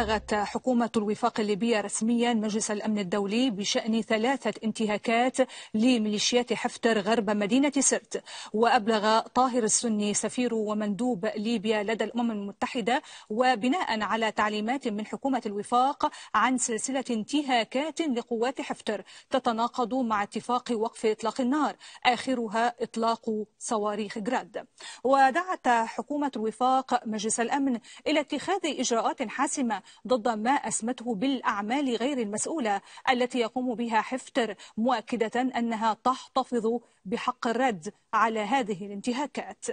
بلغت حكومة الوفاق الليبية رسميا مجلس الأمن الدولي بشأن ثلاثة انتهاكات لميليشيات حفتر غرب مدينة سرت وأبلغ طاهر السني سفير ومندوب ليبيا لدى الأمم المتحدة وبناء على تعليمات من حكومة الوفاق عن سلسلة انتهاكات لقوات حفتر تتناقض مع اتفاق وقف إطلاق النار آخرها إطلاق صواريخ جراد ودعت حكومة الوفاق مجلس الأمن إلى اتخاذ إجراءات حاسمة ضد ما أسمته بالأعمال غير المسؤولة التي يقوم بها حفتر مؤكدة أنها تحتفظ بحق الرد على هذه الانتهاكات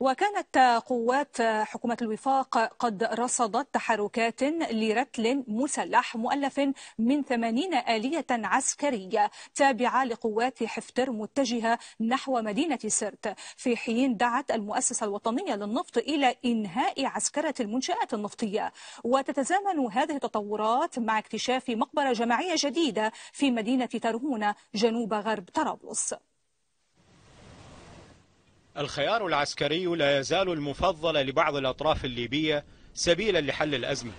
وكانت قوات حكومة الوفاق قد رصدت تحركات لرتل مسلح مؤلف من 80 آلية عسكرية تابعة لقوات حفتر متجهة نحو مدينة سرت في حين دعت المؤسسة الوطنية للنفط إلى إنهاء عسكرة المنشآت النفطية وتتزامن هذه التطورات مع اكتشاف مقبرة جماعية جديدة في مدينة ترهونة جنوب غرب طرابلس الخيار العسكري لا يزال المفضل لبعض الأطراف الليبية سبيلا لحل الأزمة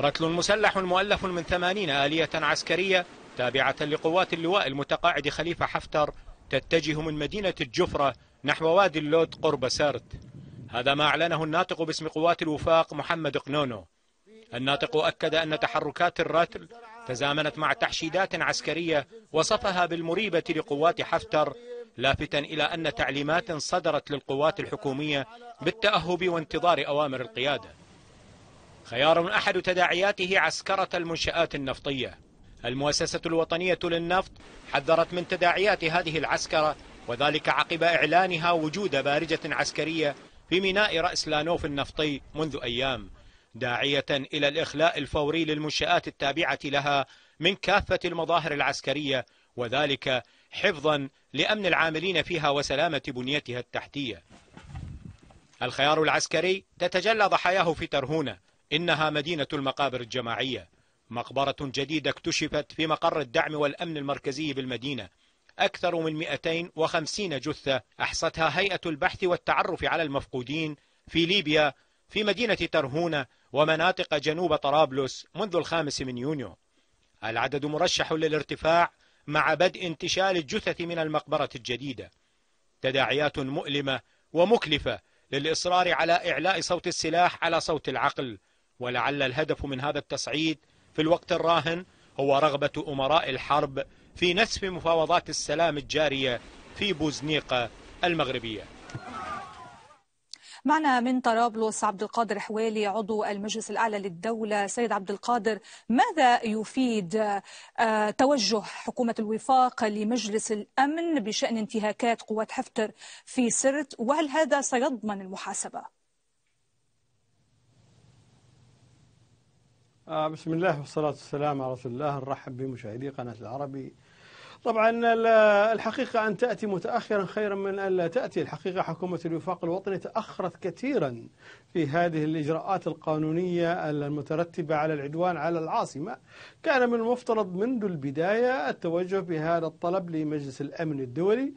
رتل مسلح مؤلف من ثمانين آلية عسكرية تابعة لقوات اللواء المتقاعد خليفة حفتر تتجه من مدينة الجفرة نحو وادي اللود قرب سرت هذا ما أعلنه الناطق باسم قوات الوفاق محمد قنونو الناطق أكد أن تحركات الرتل تزامنت مع تحشيدات عسكرية وصفها بالمريبة لقوات حفتر لافتا إلى أن تعليمات صدرت للقوات الحكومية بالتأهب وانتظار أوامر القيادة خيار أحد تداعياته عسكرة المنشآت النفطية المؤسسة الوطنية للنفط حذرت من تداعيات هذه العسكرة وذلك عقب إعلانها وجود بارجة عسكرية في ميناء رأس لانوف النفطي منذ أيام داعية إلى الإخلاء الفوري للمنشآت التابعة لها من كافة المظاهر العسكرية وذلك حفظا لأمن العاملين فيها وسلامة بنيتها التحتية الخيار العسكري تتجلى ضحاياه في ترهونة إنها مدينة المقابر الجماعية مقبرة جديدة اكتشفت في مقر الدعم والأمن المركزي بالمدينة أكثر من 250 جثة أحصتها هيئة البحث والتعرف على المفقودين في ليبيا في مدينة ترهونة ومناطق جنوب طرابلس منذ الخامس من يونيو العدد مرشح للارتفاع مع بدء انتشال الجثث من المقبرة الجديدة تداعيات مؤلمة ومكلفة للإصرار على إعلاء صوت السلاح على صوت العقل ولعل الهدف من هذا التصعيد في الوقت الراهن هو رغبة أمراء الحرب في نسف مفاوضات السلام الجارية في بوزنيقة المغربية معنا من طرابلس عبد القادر حوالي عضو المجلس الأعلى للدولة سيد عبد القادر ماذا يفيد آه، توجه حكومة الوفاق لمجلس الأمن بشأن انتهاكات قوات حفتر في سرت وهل هذا سيضمن المحاسبة؟ آه، بسم الله والصلاة والسلام على رسول الله نرحب بمشاهدي قناة العربي طبعا الحقيقة أن تأتي متأخرا خيرا من أن لا تأتي الحقيقة حكومة الوفاق الوطني تأخرت كثيرا في هذه الإجراءات القانونية المترتبة على العدوان على العاصمة كان من المفترض منذ البداية التوجه بهذا الطلب لمجلس الأمن الدولي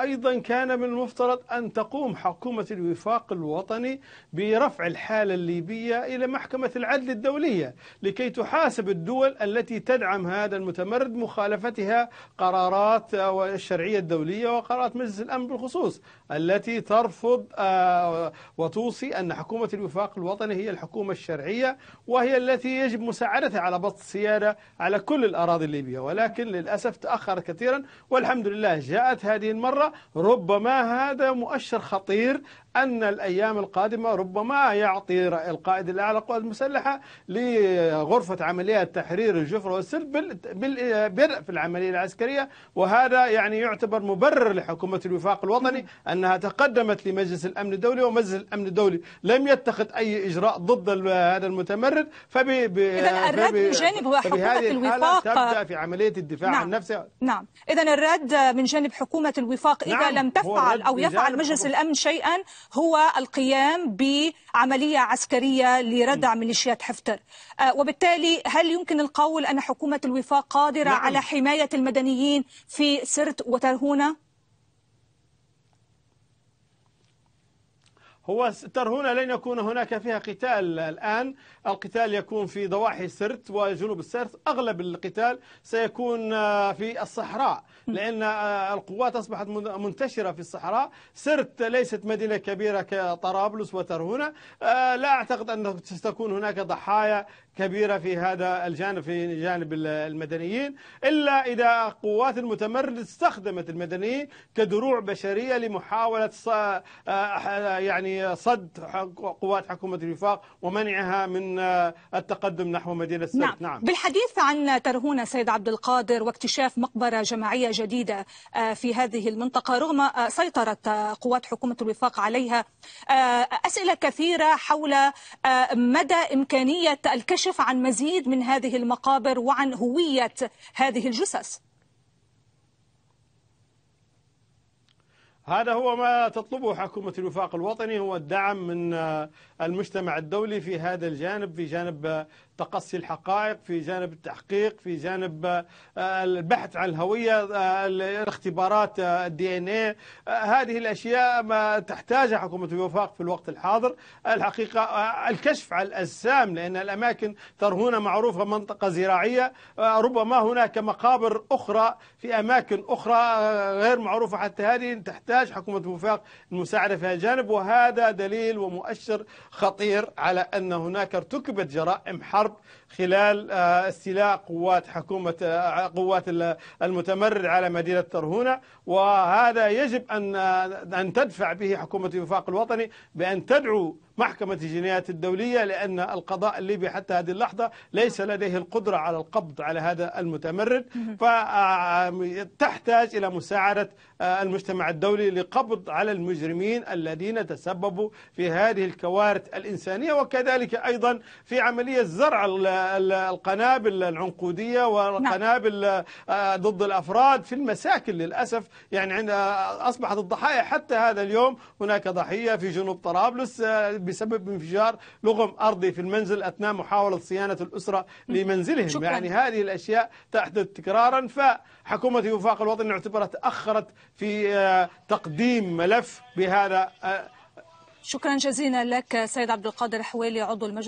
أيضا كان من المفترض أن تقوم حكومة الوفاق الوطني برفع الحالة الليبية إلى محكمة العدل الدولية لكي تحاسب الدول التي تدعم هذا المتمرد مخالفتها قرارات الشرعية الدولية وقرارات مجلس الأمن بالخصوص التي ترفض آه، وتوصي أن حكومة الوفاق الوطني هي الحكومة الشرعية وهي التي يجب مساعدتها على بسط السيادة على كل الأراضي الليبية ولكن للأسف تأخر كثيرا والحمد لله جاءت هذه المرة ربما هذا مؤشر خطير أن الأيام القادمة ربما يعطي القائد الأعلى القوات المسلحة لغرفة عمليات تحرير الجفر والسلب بالبدء في العملية العسكرية وهذا يعني يعتبر مبرر لحكومة الوفاق الوطني أنها تقدمت لمجلس الأمن الدولي ومجلس الأمن الدولي لم يتخذ أي إجراء ضد هذا المتمرد فبي إذا الرد من جانب هو حكومة الوفاق تبدأ في عملية الدفاع نعم عن نفسها نعم إذا الرد من جانب حكومة الوفاق إذا نعم لم تفعل أو يفعل مجلس الأمن شيئا هو القيام بعملية عسكرية لردع ميليشيات حفتر آه، وبالتالي هل يمكن القول أن حكومة الوفاق قادرة نعم. على حماية المدنيين في سرت وترهونة؟ هو ترهونة لن يكون هناك فيها قتال الآن القتال يكون في ضواحي سرت وجنوب السرت أغلب القتال سيكون آه، في الصحراء لأن آه، القوات أصبحت منتشرة في الصحراء سرت ليست مدينة كبيرة كطرابلس وترهونة آه، لا أعتقد أن ستكون هناك ضحايا كبيرة في هذا الجانب في جانب المدنيين إلا إذا قوات المتمرد استخدمت المدنيين كدروع بشرية لمحاولة آه، يعني صد قوات حكومة الوفاق ومنعها من آه، التقدم نحو مدينة السبت نعم. نعم بالحديث عن ترهونة سيد عبد القادر واكتشاف مقبرة جماعية جديدة آه، في هذه المنطقة رغم سيطرة قوات حكومة الوفاق عليها أسئلة كثيرة حول مدى إمكانية الكشف يكشف عن مزيد من هذه المقابر وعن هوية هذه الجثث هذا هو ما تطلبه حكومة الوفاق الوطني هو الدعم من المجتمع الدولي في هذا الجانب في جانب تقصي الحقائق في جانب التحقيق في جانب آه، البحث عن الهوية آه، الاختبارات الدي ان اي هذه الأشياء ما تحتاجها حكومة الوفاق في الوقت الحاضر الحقيقة آه، الكشف على الأجسام لأن الأماكن ترهون معروفة منطقة زراعية ربما هناك مقابر أخرى في أماكن أخرى غير معروفة حتى هذه تحتاج حكومة الوفاق المساعدة في هذا الجانب وهذا دليل ومؤشر خطير على أن هناك ارتكبت جرائم حرب الحرب خلال استيلاء آه، قوات حكومة آه، قوات المتمرد على مدينة ترهونة وهذا يجب أن آه، أن تدفع به حكومة الوفاق الوطني بأن تدعو محكمة الجنايات الدولية لأن القضاء الليبي حتى هذه اللحظة ليس لديه القدرة على القبض على هذا المتمرد فتحتاج إلى مساعدة آه، المجتمع الدولي لقبض على المجرمين الذين تسببوا في هذه الكوارث الإنسانية وكذلك أيضا في عملية زرع القنابل العنقودية والقنابل نعم. آه، ضد الأفراد في المساكن للأسف يعني عند آه، أصبحت الضحايا حتى هذا اليوم هناك ضحية في جنوب طرابلس بسبب انفجار لغم أرضي في المنزل أثناء محاولة صيانة الأسرة لمنزلهم شكرا. يعني هذه الأشياء تحدث تكرارا فحكومة وفاق الوطن اعتبرت تأخرت في آه، تقديم ملف بهذا آه، شكرا جزيلا لك سيد عبد القادر حويلي عضو المجلس